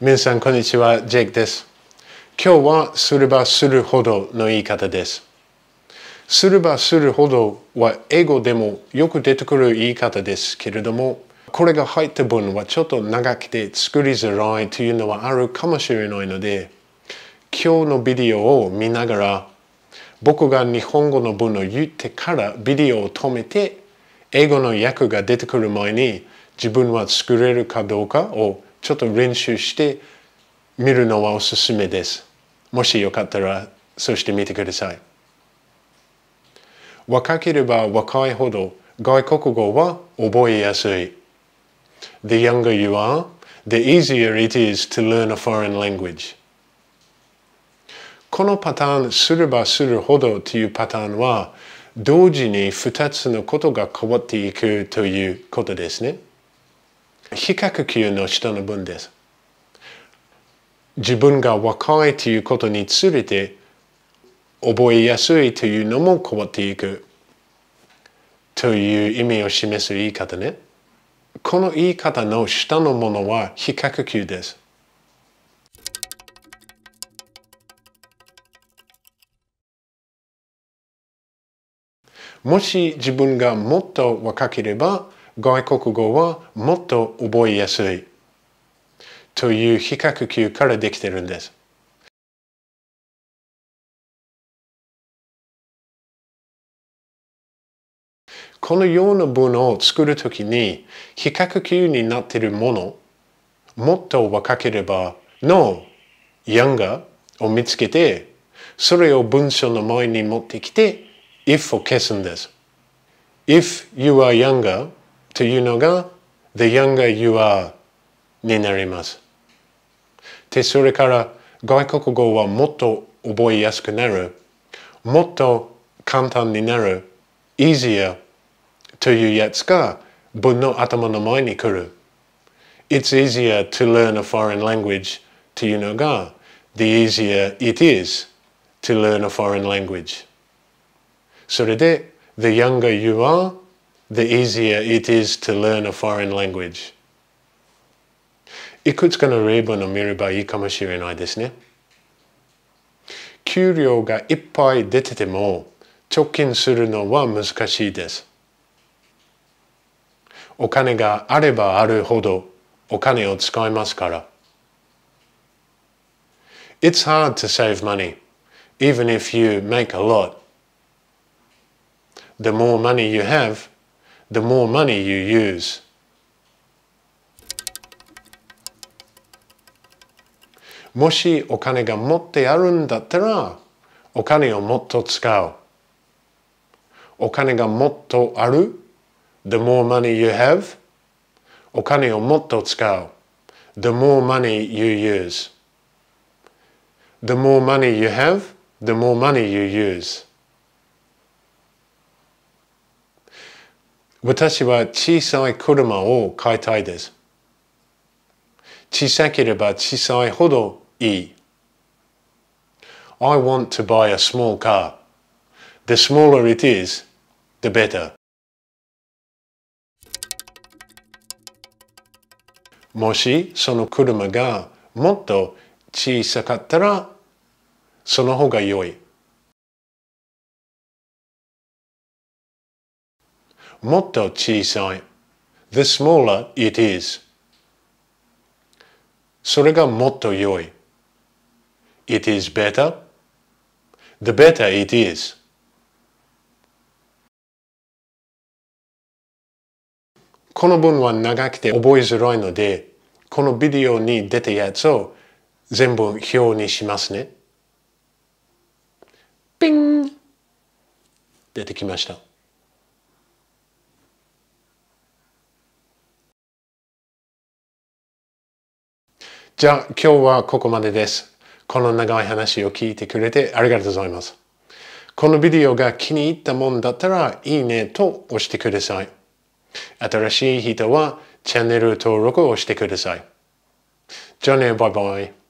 皆さん、こんにちは。ジェイクです。今日はすればするほどの言い方です。すればするほどは英語でもよく出てくる言い方ですけれども、これが入った分はちょっと長くて作りづらいというのはあるかもしれないので、今日のビデオを見ながら、僕が日本語の文を言ってからビデオを止めて、英語の訳が出てくる前に自分は作れるかどうかをちょっと練習して見るのはおすすめです。もしよかったらそうしてみてください。若ければ若いほど外国語は覚えやすい。The younger you are, the easier it is to learn a foreign language. このパターンすればするほどというパターンは同時に2つのことが変わっていくということですね。比較級の人の分です。自分が若いということについて覚えやすいというのも変わっていくという意味を示す言い方ね。この言い方の下のものは比較級です。もし自分がもっと若ければ外国語はもっと覚えやすいという比較級からできてるんです。このような文を作るときに比較級になっているものもっと若ければのヤンガを見つけてそれを文章の前に持ってきて if を消すんです。If you are younger というのが the younger you are になります。で、それから外国語はもっと覚えやすくなる、もっと簡単になる、easier というやつが分の頭の前に来る。It's easier to learn a foreign language というのが the easier it is to learn a foreign language. それで the younger you are the easier it is to learn a foreign language. いくつかの例文を見ればいいかもしれないですね。給料がいっぱい出てても貯金するのは難しいです。お金があればあるほどお金を使いますから。It's hard to save money, even if you make a lot. The more money you have, the more money you use. Moshi okane ga motte okane o motto Okane ga motto aru, the more money you have. Okane o motto the more money you use. The more money you have, the more money you use. 私は小さい車を買いたいです。小さければ小さいほどいい。I want to buy a small car. The smaller it is, the better. もしその車がもっと小さかったらその方が良い。もっと小さい。The smaller it is. それがもっと良い。It is better. The better it is. この文は長くて覚えづらいので、このビデオに出たやつを全部表にしますね。ピン出てきました。じゃあ今日はここまでです。この長い話を聞いてくれてありがとうございます。このビデオが気に入ったもんだったらいいねと押してください。新しい人はチャンネル登録をしてください。じゃあね、バイバイ。